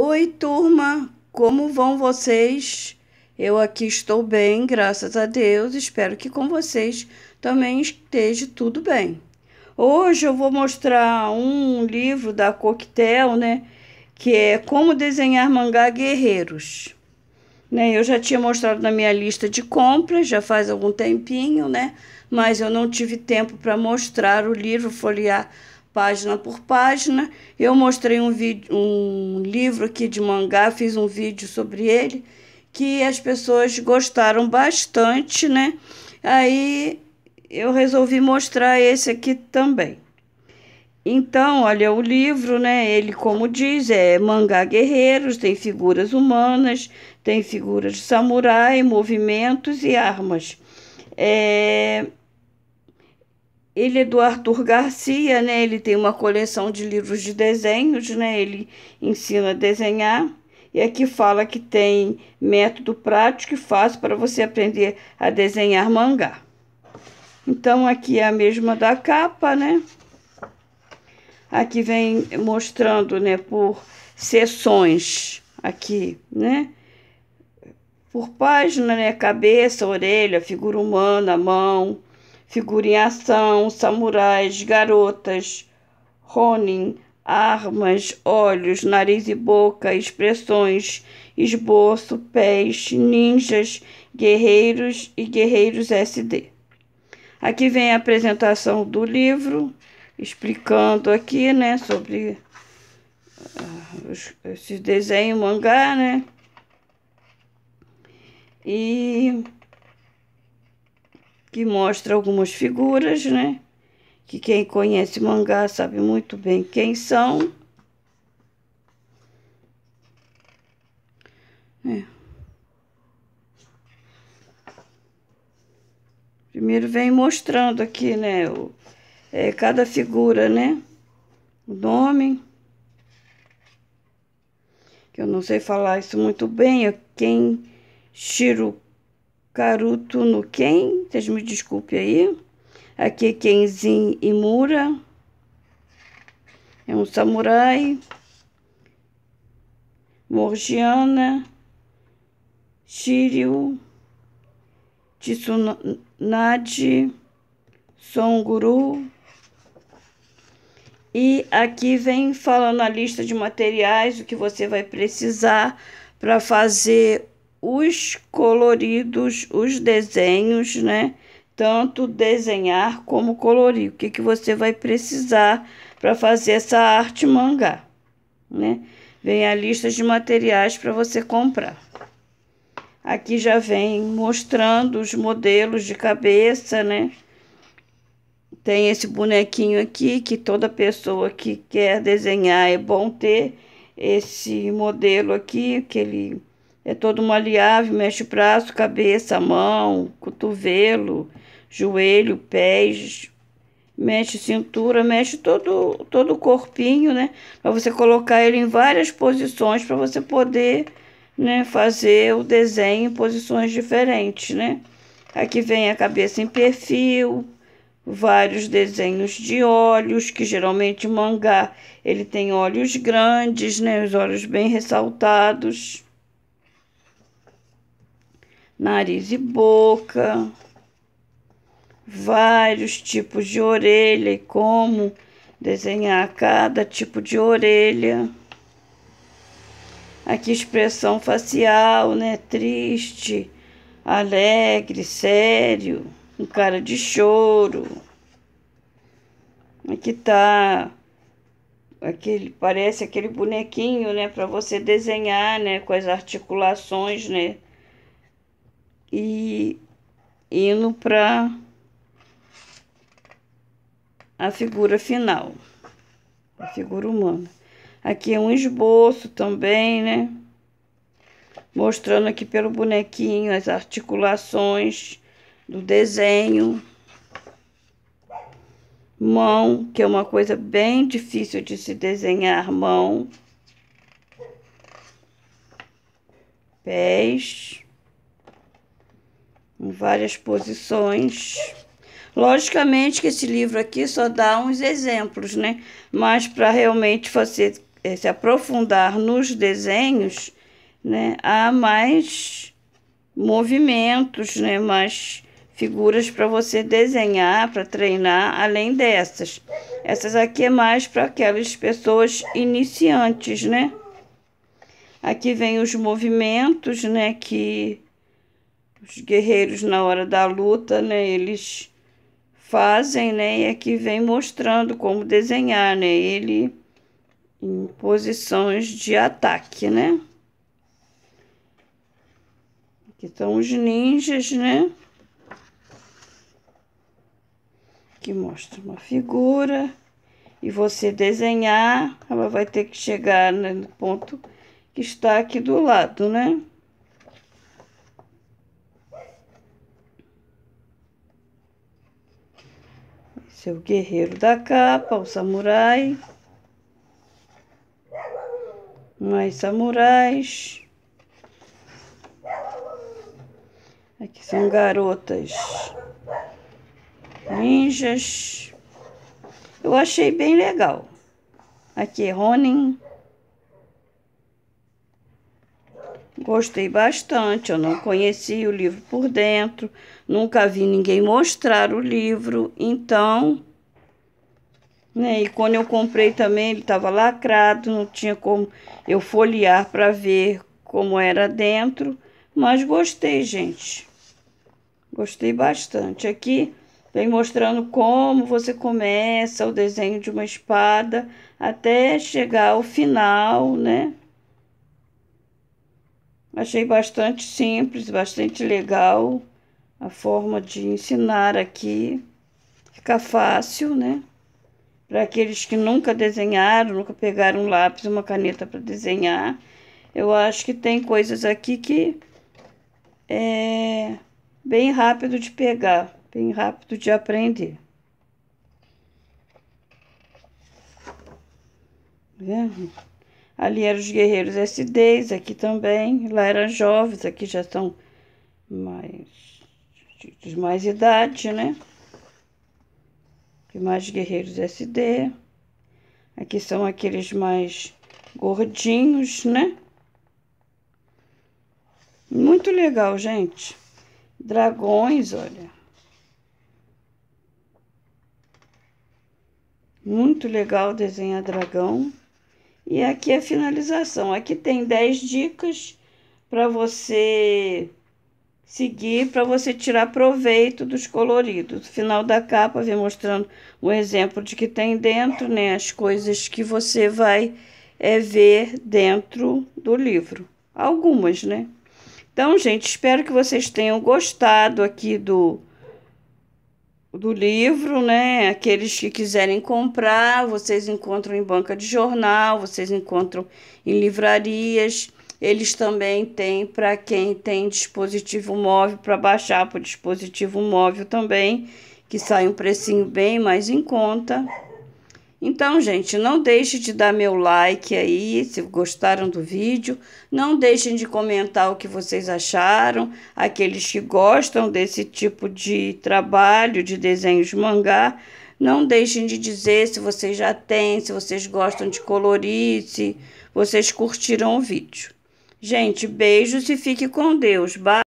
Oi, turma, como vão vocês? Eu aqui estou bem, graças a Deus. Espero que com vocês também esteja tudo bem. Hoje eu vou mostrar um livro da Coquetel, né? Que é Como Desenhar Mangá Guerreiros. Né, eu já tinha mostrado na minha lista de compras, já faz algum tempinho, né? Mas eu não tive tempo para mostrar o livro, folhear página por página. Eu mostrei um, vídeo, um livro aqui de mangá, fiz um vídeo sobre ele, que as pessoas gostaram bastante, né? Aí eu resolvi mostrar esse aqui também. Então, olha, o livro, né? Ele, como diz, é mangá guerreiros, tem figuras humanas, tem figuras de samurai, movimentos e armas. É, ele é do Arthur Garcia, né? Ele tem uma coleção de livros de desenhos, né? Ele ensina a desenhar. E aqui fala que tem método prático e fácil para você aprender a desenhar mangá. Então, aqui é a mesma da capa, né? Aqui vem mostrando, né, por seções aqui, né? Por página, né, cabeça, orelha, figura humana, mão, figura em ação, samurais, garotas, Ronin, armas, olhos, nariz e boca, expressões, esboço, pés, ninjas, guerreiros e guerreiros SD. Aqui vem a apresentação do livro, explicando aqui, né, sobre ah, esse desenho mangá, né? E que mostra algumas figuras, né? Que quem conhece mangá sabe muito bem quem são. É. Primeiro vem mostrando aqui, né? O, é, cada figura, né? O nome. Que eu não sei falar isso muito bem. É quem Shiro Caruto no Ken, vocês me desculpem aí. Aqui é Kenzin Imura. É um samurai. Morgiana. Shiryu. Tsunade. Songuru. E aqui vem falando a lista de materiais, o que você vai precisar para fazer os coloridos, os desenhos, né? Tanto desenhar como colorir. O que, que você vai precisar para fazer essa arte mangá, né? Vem a lista de materiais para você comprar. Aqui já vem mostrando os modelos de cabeça, né? Tem esse bonequinho aqui que toda pessoa que quer desenhar é bom ter esse modelo aqui, que ele é todo maleável, mexe braço, cabeça, mão, cotovelo, joelho, pés, mexe cintura, mexe todo, todo o corpinho, né? Para você colocar ele em várias posições para você poder né, fazer o desenho em posições diferentes, né? Aqui vem a cabeça em perfil, vários desenhos de olhos, que geralmente mangá ele tem olhos grandes, né? Os olhos bem ressaltados nariz e boca, vários tipos de orelha e como desenhar cada tipo de orelha. Aqui expressão facial, né? Triste, alegre, sério, um cara de choro. Aqui tá aquele parece aquele bonequinho, né, para você desenhar, né, com as articulações, né? e indo para a figura final, a figura humana. Aqui é um esboço também, né? Mostrando aqui pelo bonequinho as articulações do desenho. Mão, que é uma coisa bem difícil de se desenhar, mão. Pés em várias posições. Logicamente que esse livro aqui só dá uns exemplos, né? Mas para realmente fazer, eh, se aprofundar nos desenhos, né? Há mais movimentos, né? Mais figuras para você desenhar, para treinar, além dessas. Essas aqui é mais para aquelas pessoas iniciantes, né? Aqui vem os movimentos, né? Que os guerreiros na hora da luta, né, eles fazem, né, e aqui é vem mostrando como desenhar, né, ele em posições de ataque, né. Aqui estão os ninjas, né, que mostra uma figura e você desenhar, ela vai ter que chegar né, no ponto que está aqui do lado, né. Seu guerreiro da capa, o samurai. Mais samurais. Aqui são garotas ninjas. Eu achei bem legal. Aqui, é Ronin. gostei bastante. Eu não conhecia o livro por dentro, nunca vi ninguém mostrar o livro, então. Né? E quando eu comprei também, ele estava lacrado, não tinha como eu folhear para ver como era dentro, mas gostei, gente. Gostei bastante. Aqui vem mostrando como você começa o desenho de uma espada até chegar ao final, né? Achei bastante simples, bastante legal a forma de ensinar aqui. Fica fácil, né? Para aqueles que nunca desenharam, nunca pegaram um lápis, uma caneta para desenhar, eu acho que tem coisas aqui que é bem rápido de pegar, bem rápido de aprender. Tá vendo? Ali eram os guerreiros SDs, aqui também. Lá eram jovens, aqui já são mais de mais idade, né? E mais guerreiros SD. Aqui são aqueles mais gordinhos, né? Muito legal, gente. Dragões, olha. Muito legal desenhar dragão. E aqui é a finalização. Aqui tem 10 dicas para você seguir, para você tirar proveito dos coloridos. No final da capa vem mostrando um exemplo de que tem dentro, né? As coisas que você vai é, ver dentro do livro. Algumas, né? Então, gente, espero que vocês tenham gostado aqui do do livro, né? Aqueles que quiserem comprar, vocês encontram em banca de jornal, vocês encontram em livrarias. Eles também têm para quem tem dispositivo móvel para baixar para o dispositivo móvel também, que sai um precinho bem mais em conta. Então, gente, não deixe de dar meu like aí, se gostaram do vídeo. Não deixem de comentar o que vocês acharam. Aqueles que gostam desse tipo de trabalho, de desenhos de mangá, não deixem de dizer se vocês já têm, se vocês gostam de colorir, se vocês curtiram o vídeo. Gente, beijos e fique com Deus. Bye!